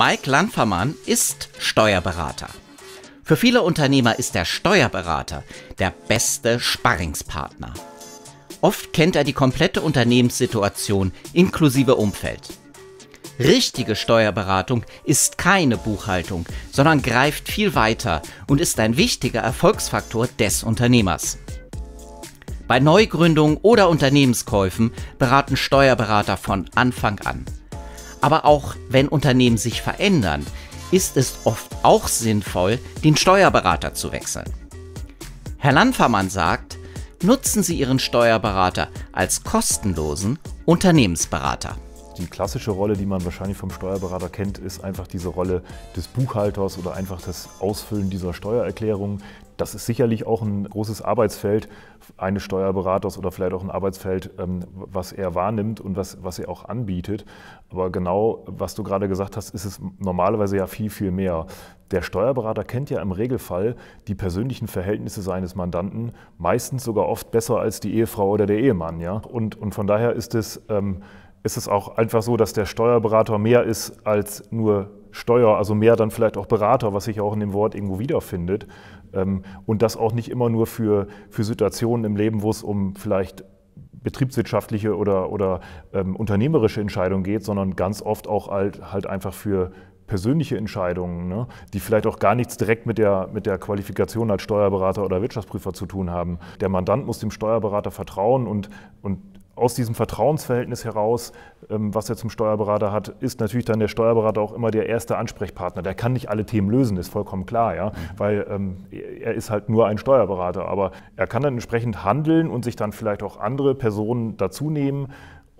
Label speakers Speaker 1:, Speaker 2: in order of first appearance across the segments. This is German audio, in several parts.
Speaker 1: Mike Lanfermann ist Steuerberater. Für viele Unternehmer ist der Steuerberater der beste Sparringspartner. Oft kennt er die komplette Unternehmenssituation inklusive Umfeld. Richtige Steuerberatung ist keine Buchhaltung, sondern greift viel weiter und ist ein wichtiger Erfolgsfaktor des Unternehmers. Bei Neugründungen oder Unternehmenskäufen beraten Steuerberater von Anfang an. Aber auch wenn Unternehmen sich verändern, ist es oft auch sinnvoll, den Steuerberater zu wechseln. Herr Landvermann sagt, nutzen Sie Ihren Steuerberater als kostenlosen Unternehmensberater.
Speaker 2: Die klassische Rolle, die man wahrscheinlich vom Steuerberater kennt, ist einfach diese Rolle des Buchhalters oder einfach das Ausfüllen dieser Steuererklärung. Das ist sicherlich auch ein großes Arbeitsfeld eines Steuerberaters oder vielleicht auch ein Arbeitsfeld, ähm, was er wahrnimmt und was, was er auch anbietet. Aber genau, was du gerade gesagt hast, ist es normalerweise ja viel, viel mehr. Der Steuerberater kennt ja im Regelfall die persönlichen Verhältnisse seines Mandanten, meistens sogar oft besser als die Ehefrau oder der Ehemann. Ja? Und, und von daher ist es ähm, ist es auch einfach so, dass der Steuerberater mehr ist als nur Steuer, also mehr dann vielleicht auch Berater, was sich ja auch in dem Wort irgendwo wiederfindet. Ähm, und das auch nicht immer nur für, für Situationen im Leben, wo es um vielleicht betriebswirtschaftliche oder, oder ähm, unternehmerische Entscheidungen geht, sondern ganz oft auch halt, halt einfach für persönliche Entscheidungen, ne, die vielleicht auch gar nichts direkt mit der, mit der Qualifikation als Steuerberater oder Wirtschaftsprüfer zu tun haben. Der Mandant muss dem Steuerberater vertrauen und, und aus diesem Vertrauensverhältnis heraus, ähm, was er zum Steuerberater hat, ist natürlich dann der Steuerberater auch immer der erste Ansprechpartner. Der kann nicht alle Themen lösen, ist vollkommen klar, ja, weil ähm, er ist halt nur ein Steuerberater. Aber er kann dann entsprechend handeln und sich dann vielleicht auch andere Personen dazu nehmen,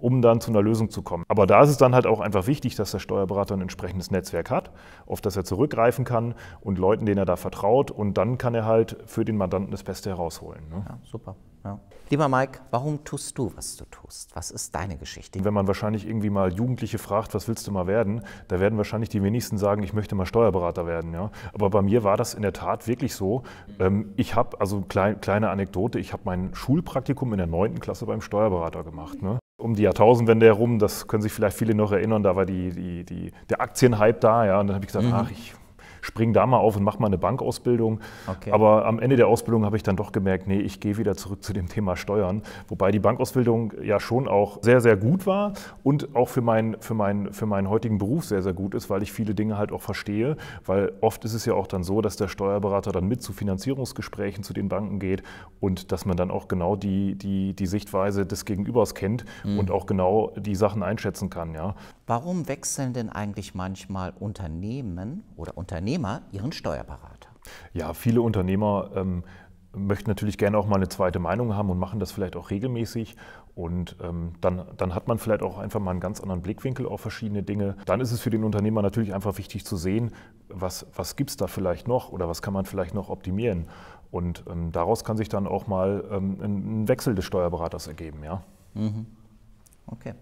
Speaker 2: um dann zu einer Lösung zu kommen. Aber da ist es dann halt auch einfach wichtig, dass der Steuerberater ein entsprechendes Netzwerk hat, auf das er zurückgreifen kann und Leuten, denen er da vertraut. Und dann kann er halt für den Mandanten das Beste herausholen. Ne? Ja, super. Ja. Lieber Mike, warum tust du, was du tust? Was ist deine Geschichte? Wenn man wahrscheinlich irgendwie mal Jugendliche fragt, was willst du mal werden, da werden wahrscheinlich die wenigsten sagen, ich möchte mal Steuerberater werden. Ja? Aber bei mir war das in der Tat wirklich so. Ähm, ich habe, also kleine Anekdote, ich habe mein Schulpraktikum in der 9. Klasse beim Steuerberater gemacht. Ne? um die Jahrtausendwende herum, das können sich vielleicht viele noch erinnern, da war die, die, die der Aktienhype da, ja, und dann habe ich gesagt, mhm. ach, ich spring da mal auf und mach mal eine Bankausbildung. Okay. Aber am Ende der Ausbildung habe ich dann doch gemerkt, nee, ich gehe wieder zurück zu dem Thema Steuern. Wobei die Bankausbildung ja schon auch sehr, sehr gut war und auch für, mein, für, mein, für meinen heutigen Beruf sehr, sehr gut ist, weil ich viele Dinge halt auch verstehe. Weil oft ist es ja auch dann so, dass der Steuerberater dann mit zu Finanzierungsgesprächen zu den Banken geht und dass man dann auch genau die, die, die Sichtweise des Gegenübers kennt
Speaker 1: mhm. und auch genau die Sachen einschätzen kann. Ja. Warum wechseln denn eigentlich manchmal Unternehmen oder Unternehmer ihren Steuerberater?
Speaker 2: Ja, viele Unternehmer ähm, möchten natürlich gerne auch mal eine zweite Meinung haben und machen das vielleicht auch regelmäßig. Und ähm, dann, dann hat man vielleicht auch einfach mal einen ganz anderen Blickwinkel auf verschiedene Dinge. Dann ist es für den Unternehmer natürlich einfach wichtig zu sehen, was, was gibt es da vielleicht noch oder was kann man vielleicht noch optimieren. Und ähm, daraus kann sich dann auch mal ähm, ein, ein Wechsel des Steuerberaters ergeben, ja. Mhm. Okay.